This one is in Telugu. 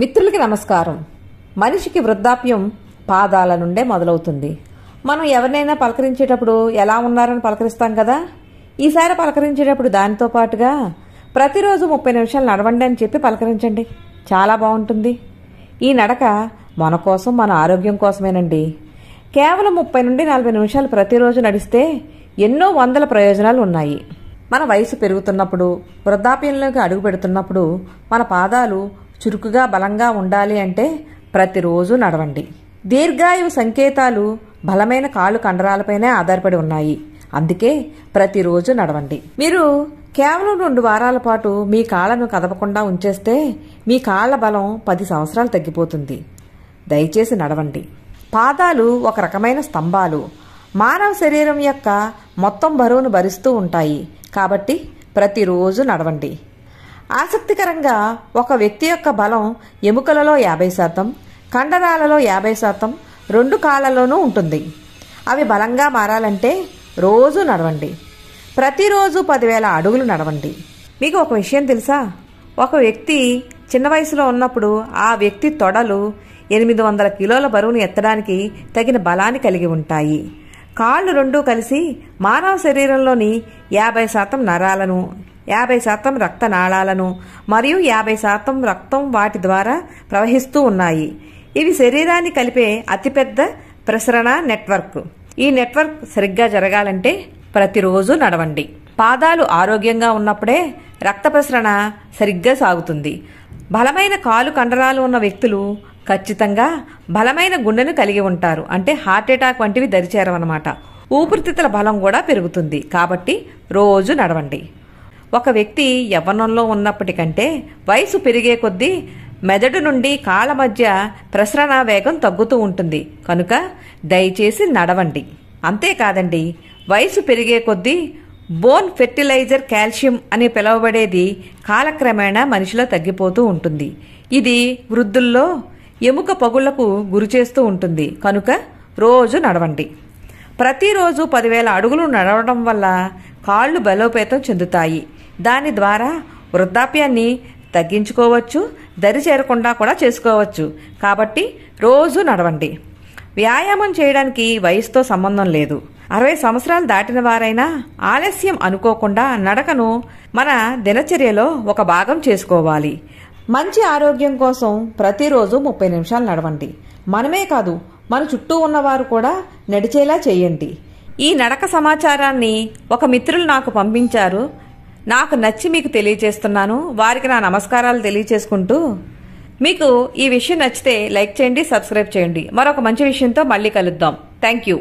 మిత్రులకి నమస్కారం మనిషికి వృద్ధాప్యం పాదాల నుండే మొదలవుతుంది మనం ఎవరినైనా పలకరించేటప్పుడు ఎలా ఉన్నారని పలకరిస్తాం కదా ఈసారి పలకరించేటప్పుడు దానితో పాటుగా ప్రతిరోజు ముప్పై నిమిషాలు నడవండి అని చెప్పి పలకరించండి చాలా బాగుంటుంది ఈ నడక మన కోసం మన ఆరోగ్యం కోసమేనండి కేవలం ముప్పై నుండి నలభై నిమిషాలు ప్రతిరోజు నడిస్తే ఎన్నో వందల ప్రయోజనాలు ఉన్నాయి మన వయసు పెరుగుతున్నప్పుడు వృద్ధాప్యంలోకి అడుగు పెడుతున్నప్పుడు మన పాదాలు చురుకుగా బలంగా ఉండాలి అంటే ప్రతిరోజు నడవండి దీర్ఘాయువు సంకేతాలు బలమైన కాలు కండరాలపైనే ఆధారపడి ఉన్నాయి అందుకే ప్రతిరోజు నడవండి మీరు కేవలం రెండు వారాల పాటు మీ కాళ్ళను కదపకుండా ఉంచేస్తే మీ కాళ్ళ బలం పది సంవత్సరాలు తగ్గిపోతుంది దయచేసి నడవండి పాదాలు ఒక రకమైన స్తంభాలు మానవ శరీరం యొక్క మొత్తం బరువును భరిస్తూ ఉంటాయి కాబట్టి ప్రతిరోజు నడవండి ఆసక్తికరంగా ఒక వ్యక్తి యొక్క బలం ఎముకలలో యాభై శాతం కండరాలలో యాభై శాతం రెండు కాళ్ళలోనూ ఉంటుంది అవి బలంగా మారాలంటే రోజు నడవండి ప్రతిరోజు పదివేల అడుగులు నడవండి మీకు ఒక విషయం తెలుసా ఒక వ్యక్తి చిన్న వయసులో ఉన్నప్పుడు ఆ వ్యక్తి తొడలు ఎనిమిది వందల కిలోల బరువును ఎత్తడానికి తగిన బలాన్ని కలిగి ఉంటాయి కాళ్ళు రెండూ కలిసి మానవ శరీరంలోని యాభై శాతం నరాలను యాభై శాతం రక్తనాళాలను మరియు యాభై శాతం రక్తం వాటి ద్వారా ప్రవహిస్తూ ఉన్నాయి ఇవి శరీరాన్ని కలిపే అతిపెద్ద ప్రసరణ నెట్వర్క్ ఈ నెట్వర్క్ సరిగ్గా జరగాలంటే ప్రతిరోజు నడవండి పాదాలు ఆరోగ్యంగా ఉన్నప్పుడే రక్త ప్రసరణ సరిగ్గా సాగుతుంది బలమైన కాలు కండరాలు ఉన్న వ్యక్తులు ఖచ్చితంగా బలమైన గుండెను కలిగి ఉంటారు అంటే హార్ట్ అటాక్ వంటివి దరిచేరవన్నమాట ఊపిరితిత్తుల బలం కూడా పెరుగుతుంది కాబట్టి రోజు నడవండి ఒక వ్యక్తి యవ్వనంలో ఉన్నప్పటికంటే వయసు పెరిగే కొద్దీ మెదడు నుండి కాళ్ళ మధ్య ప్రసరణ వేగం తగ్గుతూ ఉంటుంది కనుక దయచేసి నడవండి అంతేకాదండి వయసు పెరిగే కొద్దీ బోన్ ఫెర్టిలైజర్ కాల్షియం అని పిలువబడేది కాలక్రమేణా మనిషిలో తగ్గిపోతూ ఉంటుంది ఇది వృద్ధుల్లో ఎముక పగుళ్లకు గురి చేస్తూ ఉంటుంది కనుక రోజు నడవండి ప్రతిరోజు పదివేల అడుగులు నడవడం వల్ల కాళ్ళు బలోపేతం చెందుతాయి దాని ద్వారా వృద్ధాప్యాన్ని తగ్గించుకోవచ్చు దరి చేరకుండా కూడా చేసుకోవచ్చు కాబట్టి రోజు నడవండి వ్యాయామం చేయడానికి వయసుతో సంబంధం లేదు అరవై సంవత్సరాలు దాటిన వారైనా ఆలస్యం అనుకోకుండా నడకను మన దినచర్యలో ఒక భాగం చేసుకోవాలి మంచి ఆరోగ్యం కోసం ప్రతిరోజు ముప్పై నిమిషాలు నడవండి మనమే కాదు మన చుట్టూ ఉన్నవారు కూడా నడిచేలా చేయండి ఈ నడక సమాచారాన్ని ఒక మిత్రులు నాకు పంపించారు నాకు నచ్చి మీకు తెలియజేస్తున్నాను వారికి నా నమస్కారాలు తెలియజేసుకుంటూ మీకు ఈ విషయం నచ్చితే లైక్ చేయండి సబ్స్క్రైబ్ చేయండి మరొక మంచి విషయంతో మళ్ళీ కలుద్దాం థ్యాంక్ యూ